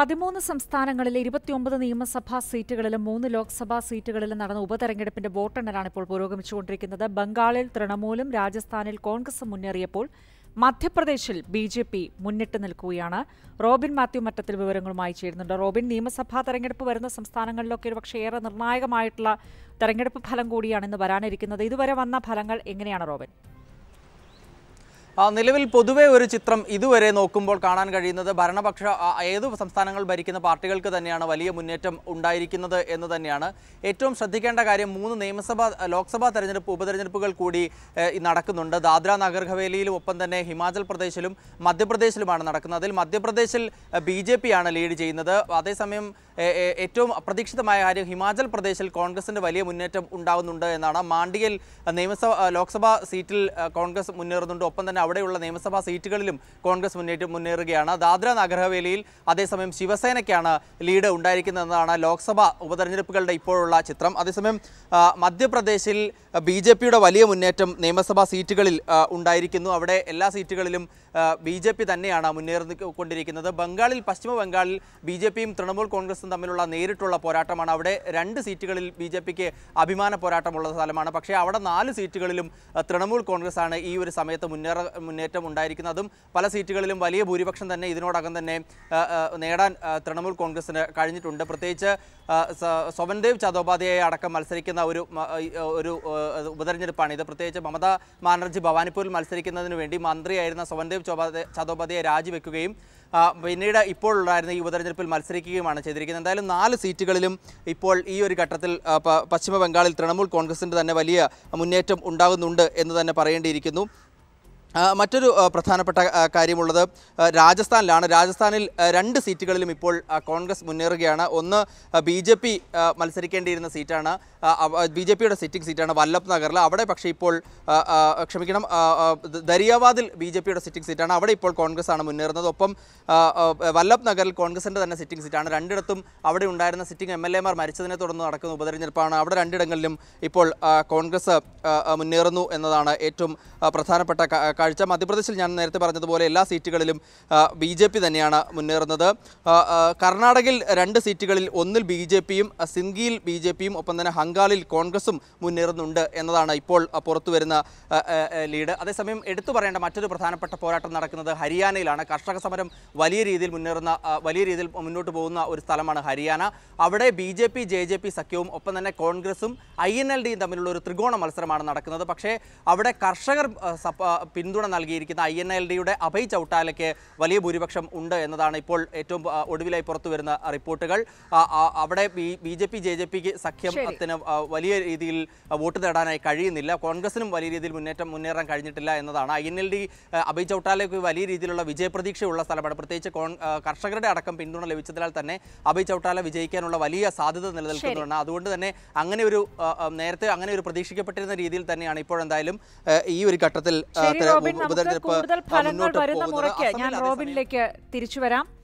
പതിമൂന്ന് സംസ്ഥാനങ്ങളിലെ ഇരുപത്തിയൊമ്പത് നിയമസഭാ സീറ്റുകളിലും മൂന്ന് ലോക്സഭാ സീറ്റുകളിലും നടന്ന ഉപതെരഞ്ഞെടുപ്പിന്റെ വോട്ടെണ്ണലാണ് ഇപ്പോൾ പുരോഗമിച്ചുകൊണ്ടിരിക്കുന്നത് ബംഗാളിൽ തൃണമൂലും രാജസ്ഥാനിൽ കോൺഗ്രസും മുന്നേറിയപ്പോൾ മധ്യപ്രദേശിൽ ബി ജെ പി മുന്നിട്ട് നിൽക്കുകയാണ് റോബിൻ മാത്യു മറ്റത്തിൽ വിവരങ്ങളുമായി ചേരുന്നുണ്ട് റോബിൻ നിയമസഭാ തെരഞ്ഞെടുപ്പ് വരുന്ന സംസ്ഥാനങ്ങളിലൊക്കെ ഒരുപക്ഷെ ഏറെ നിർണായകമായിട്ടുള്ള തെരഞ്ഞെടുപ്പ് ഫലം കൂടിയാണ് ഇന്ന് വരാനിരിക്കുന്നത് ഇതുവരെ വന്ന ഫലങ്ങൾ എങ്ങനെയാണ് റോബിൻ നിലവിൽ പൊതുവേ ഒരു ചിത്രം ഇതുവരെ നോക്കുമ്പോൾ കാണാൻ കഴിയുന്നത് ഭരണപക്ഷ ഏത് സംസ്ഥാനങ്ങൾ ഭരിക്കുന്ന പാർട്ടികൾക്ക് തന്നെയാണ് വലിയ മുന്നേറ്റം ഉണ്ടായിരിക്കുന്നത് എന്ന് തന്നെയാണ് ഏറ്റവും ശ്രദ്ധിക്കേണ്ട കാര്യം മൂന്ന് നിയമസഭാ ലോക്സഭാ തെരഞ്ഞെടുപ്പ് ഉപതെരഞ്ഞെടുപ്പുകൾ കൂടി നടക്കുന്നുണ്ട് ദാദ്ര നഗർ ഹവേലിയിലും ഒപ്പം തന്നെ ഹിമാചൽ പ്രദേശിലും മധ്യപ്രദേശിലുമാണ് നടക്കുന്നത് അതിൽ മധ്യപ്രദേശിൽ ബി ജെ പിയാണ് ലീഡ് ചെയ്യുന്നത് അതേസമയം ഏറ്റവും അപ്രതീക്ഷിതമായ കാര്യം ഹിമാചൽ പ്രദേശിൽ കോൺഗ്രസിൻ്റെ വലിയ മുന്നേറ്റം ഉണ്ടാകുന്നുണ്ട് എന്നാണ് മാണ്ഡിയൽ നിയമസഭ ലോക്സഭാ സീറ്റിൽ കോൺഗ്രസ് മുന്നേറുന്നുണ്ട് ഒപ്പം തന്നെ അവിടെയുള്ള നിയമസഭാ സീറ്റുകളിലും കോൺഗ്രസ് മുന്നേറ്റം മുന്നേറുകയാണ് ദാദ്ര നഗർഹവേലിയിൽ അതേസമയം ശിവസേനയ്ക്കാണ് ലീഡ് ഉണ്ടായിരിക്കുന്നതെന്നാണ് ലോക്സഭാ ഉപതെരഞ്ഞെടുപ്പുകളുടെ ഇപ്പോഴുള്ള ചിത്രം അതേസമയം മധ്യപ്രദേശിൽ ബി ജെ പിയുടെ വലിയ മുന്നേറ്റം നിയമസഭാ സീറ്റുകളിൽ ഉണ്ടായിരിക്കുന്നു അവിടെ എല്ലാ സീറ്റുകളിലും ബി ജെ പി തന്നെയാണ് മുന്നേറിക്കൊണ്ടിരിക്കുന്നത് ബംഗാളിൽ പശ്ചിമ ബംഗാളിൽ ബി ജെ പിയും തൃണമൂൽ കോൺഗ്രസും തമ്മിലുള്ള നേരിട്ടുള്ള പോരാട്ടമാണ് അവിടെ രണ്ട് സീറ്റുകളിൽ ബി ജെ പിക്ക് അഭിമാന പോരാട്ടമുള്ള സ്ഥലമാണ് പക്ഷേ അവിടെ നാല് സീറ്റുകളിലും തൃണമൂൽ കോൺഗ്രസ് ആണ് ഈ ഒരു സമയത്ത് മുന്നേറ മുന്നേറ്റം ഉണ്ടായിരിക്കുന്നതും പല സീറ്റുകളിലും വലിയ ഭൂരിപക്ഷം തന്നെ ഇതിനോടകം തന്നെ നേടാൻ തൃണമൂൽ കോൺഗ്രസിന് കഴിഞ്ഞിട്ടുണ്ട് പ്രത്യേകിച്ച് സ്വപൻദേവ് ചതോപാധ്യായ അടക്കം മത്സരിക്കുന്ന ഒരു ഒരു ഉപതെരഞ്ഞെടുപ്പാണ് ഇത് പ്രത്യേകിച്ച് മമതാ ബാനർജി ഭവാനിപ്പൂരിൽ മത്സരിക്കുന്നതിന് വേണ്ടി മന്ത്രിയായിരുന്ന സ്വപൻദേവ് ചതോപാധ്യായ രാജിവെക്കുകയും പിന്നീട് ഇപ്പോൾ ഉണ്ടായിരുന്ന ഈ ഉപതെരഞ്ഞെടുപ്പിൽ മത്സരിക്കുകയുമാണ് ചെയ്തിരിക്കുന്നത് എന്തായാലും നാല് സീറ്റുകളിലും ഇപ്പോൾ ഈ ഒരു ഘട്ടത്തിൽ പശ്ചിമ ബംഗാളിൽ തൃണമൂൽ കോൺഗ്രസിൻ്റെ തന്നെ വലിയ മുന്നേറ്റം ഉണ്ടാകുന്നുണ്ട് എന്ന് തന്നെ പറയേണ്ടിയിരിക്കുന്നു മറ്റൊരു പ്രധാനപ്പെട്ട കാര്യമുള്ളത് രാജസ്ഥാനിലാണ് രാജസ്ഥാനിൽ രണ്ട് സീറ്റുകളിലും ഇപ്പോൾ കോൺഗ്രസ് മുന്നേറുകയാണ് ഒന്ന് ബി ജെ പി മത്സരിക്കേണ്ടിയിരുന്ന സീറ്റാണ് ബി ജെ പിയുടെ സിറ്റിംഗ് സീറ്റാണ് വല്ലഭ് നഗറിൽ അവിടെ പക്ഷേ ഇപ്പോൾ ക്ഷമിക്കണം ദരിയാബാദിൽ ബി ജെ പിയുടെ സിറ്റിംഗ് സീറ്റാണ് അവിടെ ഇപ്പോൾ കോൺഗ്രസ് ആണ് മുന്നേറുന്നത് ഒപ്പം വല്ലഭ് നഗറിൽ കോൺഗ്രസിൻ്റെ തന്നെ സിറ്റിംഗ് സീറ്റാണ് രണ്ടിടത്തും അവിടെ ഉണ്ടായിരുന്ന സിറ്റിംഗ് എം എൽ എമാർ മരിച്ചതിനെ തുടർന്ന് നടക്കുന്ന ഉപതെരഞ്ഞെടുപ്പാണ് അവിടെ രണ്ടിടങ്ങളിലും ഇപ്പോൾ കോൺഗ്രസ് മുന്നേറുന്നു എന്നതാണ് ഏറ്റവും പ്രധാനപ്പെട്ട കാഴ്ച മധ്യപ്രദേശിൽ ഞാൻ നേരത്തെ പറഞ്ഞതുപോലെ എല്ലാ സീറ്റുകളിലും ബി ജെ പി തന്നെയാണ് മുന്നേറുന്നത് കർണാടകയിൽ രണ്ട് സീറ്റുകളിൽ ഒന്നിൽ ബി ജെ പിയും സിംഗിയിൽ ബി ജെ പിയും ഒപ്പം തന്നെ ഹംഗാളിൽ കോൺഗ്രസും മുന്നേറുന്നുണ്ട് എന്നതാണ് ഇപ്പോൾ പുറത്തു വരുന്ന ലീഡ് അതേസമയം എടുത്തു പറയേണ്ട മറ്റൊരു പ്രധാനപ്പെട്ട പോരാട്ടം നടക്കുന്നത് ഹരിയാനയിലാണ് കർഷക സമരം വലിയ രീതിയിൽ മുന്നേറുന്ന വലിയ രീതിയിൽ മുന്നോട്ട് പോകുന്ന ഒരു സ്ഥലമാണ് ഹരിയാന അവിടെ B J P J J P സഖ്യവും ഒപ്പം തന്നെ കോൺഗ്രസും ഐ എൻ എൽ ഡിയും തമ്മിലുള്ള ഒരു ത്രികോണ മത്സരമാണ് നടക്കുന്നത് പക്ഷേ അവിടെ കർഷകർ പിൻ പിന്തുണ നൽകിയിരിക്കുന്ന ഐ എൻ എൽ ഡിയുടെ അഭയ് ചൗട്ടാലയ്ക്ക് വലിയ ഭൂരിപക്ഷം ഉണ്ട് എന്നതാണ് ഇപ്പോൾ ഏറ്റവും ഒടുവിലായി പുറത്തു വരുന്ന റിപ്പോർട്ടുകൾ അവിടെ B J P J J പിക്ക് സഖ്യത്തിന് വലിയ രീതിയിൽ വോട്ട് നേടാനായി കഴിയുന്നില്ല കോൺഗ്രസിനും വലിയ രീതിയിൽ മുന്നേറ്റം മുന്നേറാൻ കഴിഞ്ഞിട്ടില്ല എന്നതാണ് I N L D Abhay ചൗട്ടാലയ്ക്ക് വലിയ രീതിയിലുള്ള വിജയപ്രതീക്ഷയുള്ള സ്ഥലമാണ് പ്രത്യേകിച്ച് കർഷകരുടെ അടക്കം പിന്തുണ ലഭിച്ചതിനാൽ തന്നെ അഭയ് ചൗട്ടാല വിജയിക്കാനുള്ള വലിയ സാധ്യത നിലനിൽക്കുന്നതാണ് അതുകൊണ്ട് തന്നെ അങ്ങനെ ഒരു നേരത്തെ അങ്ങനെ ഒരു പ്രതീക്ഷിക്കപ്പെട്ടിരുന്ന രീതിയിൽ തന്നെയാണ് ഇപ്പോഴെന്തായാലും ഈ ഒരു ഘട്ടത്തിൽ റോബിൻ നമുക്ക് കൂടുതൽ ഫലങ്ങൾ വരുന്ന മുറയ്ക്ക് ഞാൻ റോബിനിലേക്ക് തിരിച്ചു വരാം